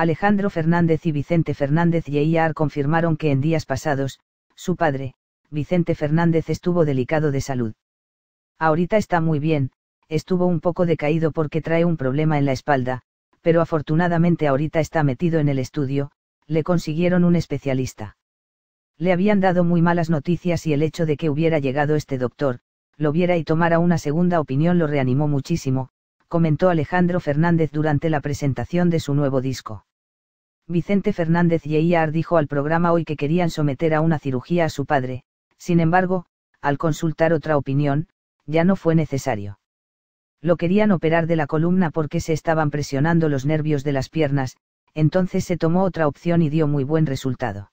Alejandro Fernández y Vicente Fernández Yeiar confirmaron que en días pasados, su padre, Vicente Fernández estuvo delicado de salud. Ahorita está muy bien, estuvo un poco decaído porque trae un problema en la espalda, pero afortunadamente ahorita está metido en el estudio, le consiguieron un especialista. Le habían dado muy malas noticias y el hecho de que hubiera llegado este doctor, lo viera y tomara una segunda opinión lo reanimó muchísimo, comentó Alejandro Fernández durante la presentación de su nuevo disco. Vicente Fernández Yeiar dijo al programa hoy que querían someter a una cirugía a su padre, sin embargo, al consultar otra opinión, ya no fue necesario. Lo querían operar de la columna porque se estaban presionando los nervios de las piernas, entonces se tomó otra opción y dio muy buen resultado.